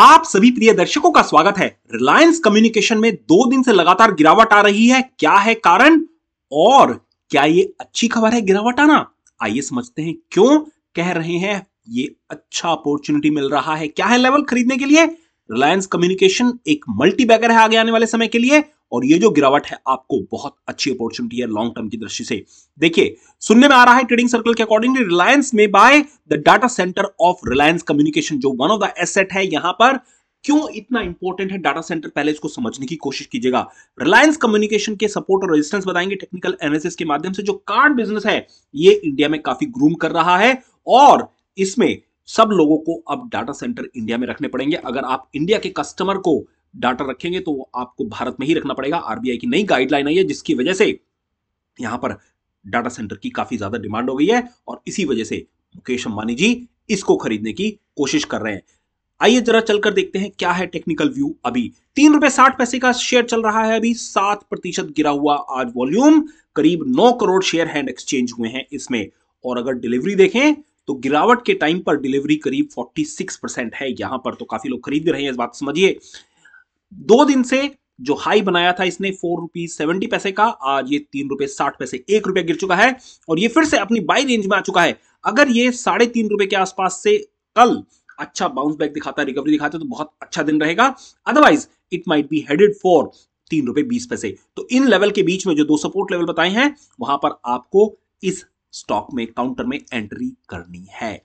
आप सभी प्रिय दर्शकों का स्वागत है रिलायंस कम्युनिकेशन में दो दिन से लगातार गिरावट आ रही है क्या है कारण और क्या ये अच्छी खबर है गिरावट आना आइए समझते हैं क्यों कह रहे हैं ये अच्छा अपॉर्चुनिटी मिल रहा है क्या है लेवल खरीदने के लिए रिलायंस कम्युनिकेशन एक मल्टी बैगर है आगे आने वाले समय के लिए और ये जो गिरावट है आपको बहुत अच्छी अपॉर्चुनिटी है लॉन्ग टर्म की दृष्टि से देखिए सुनने में आ रहा है ट्रेडिंग सर्कल के अकॉर्डिंगली रिलायंस में by the data centre of Reliance communication जो वन ऑफ द एसेट है यहां पर क्यों इतना इंपॉर्टेंट है डाटा सेंटर पहले इसको समझने की कोशिश कीजिएगा रिलायंस कम्युनिकेशन के सपोर्ट और रेजिस्टेंस बताएंगे टेक्निकल एनालिसिस के माध्यम से जो कार्ड बिजनेस है ये इंडिया में काफी ग्रूम कर रहा है और इसमें सब लोगों को अब डाटा सेंटर इंडिया में रखने पड़ेंगे अगर आप इंडिया के कस्टमर को डाटा रखेंगे तो आपको भारत में ही रखना पड़ेगा आरबीआई की नई गाइडलाइन आई है जिसकी वजह से यहां पर डाटा सेंटर की काफी ज्यादा डिमांड हो गई है और इसी वजह से मुकेश अंबानी जी इसको खरीदने की कोशिश कर रहे हैं आइए जरा चलकर देखते हैं क्या है टेक्निकल व्यू अभी तीन रुपए साठ पैसे का शेयर चल रहा है अभी सात प्रतिशत गिरा हुआ आज वॉल्यूम करीब नौ करोड़ शेयर हैंड एक्सचेंज हुए हैं इसमें और अगर डिलीवरी देखें तो गिरावट के टाइम पर डिलीवरी करीब 46 परसेंट है यहां पर तो काफी लोग खरीद भी रहे हैं इस बात समझिए दो दिन से जो हाई बनाया था इसने फोर रुपीज सेवेंटी पैसे का आज ये तीन रुपए साठ पैसे एक रुपया गिर चुका है और ये फिर से अपनी बाई रेंज में आ चुका है अगर ये साढ़े तीन रुपए के आसपास से कल अच्छा बाउंस बैक दिखाता रिकवरी दिखाता तो बहुत अच्छा दिन रहेगा otherwise it might be headed for तीन रुपए बीस पैसे तो इन लेवल के बीच में जो दो सपोर्ट लेवल बताए हैं वहां पर आपको इस स्टॉक में काउंटर में एंट्री करनी है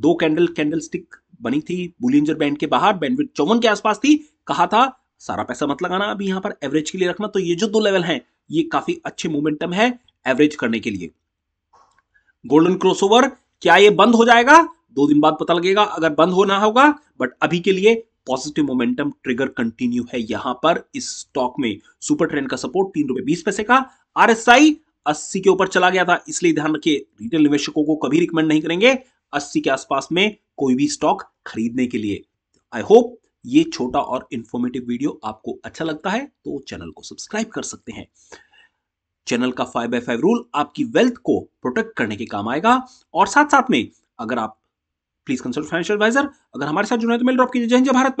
दो कैंडल स्टिक बनी थी बुलिंजर बैंड के बाहर बैंडविट चौवन के आसपास थी कहा था सारा पैसा मत लगाना अभी यहां पर एवरेज के लिए रखना तो ये जो दो लेवल है ये काफी अच्छे मोमेंटम है एवरेज करने के लिए गोल्डन क्रॉसओवर क्या ये बंद हो जाएगा दो दिन बाद पता लगेगा अगर बंद होना होगा बट अभी के लिए पॉजिटिव मोमेंटम ट्रिगर कंटिन्यू है यहां पर इस स्टॉक में सुपर ट्रेंड का सपोर्ट तीन रुपए बीस पैसे का आरएसआई अस्सी के ऊपर चला गया था इसलिए ध्यान रखिए रिटेल निवेशकों को कभी रिकमेंड नहीं करेंगे अस्सी के आसपास में कोई भी स्टॉक खरीदने के लिए आई होप ये छोटा और इन्फॉर्मेटिव वीडियो आपको अच्छा लगता है तो चैनल को सब्सक्राइब कर सकते हैं चैनल का फाइव बाई फाइव रूल आपकी वेल्थ को प्रोटेक्ट करने के काम आएगा और साथ साथ में अगर आप प्लीज कंसल्ट फाइनेंशियल एडवाइजर अगर हमारे साथ जुड़े तो मेल ड्रॉप कीजिए जय हिंद भारत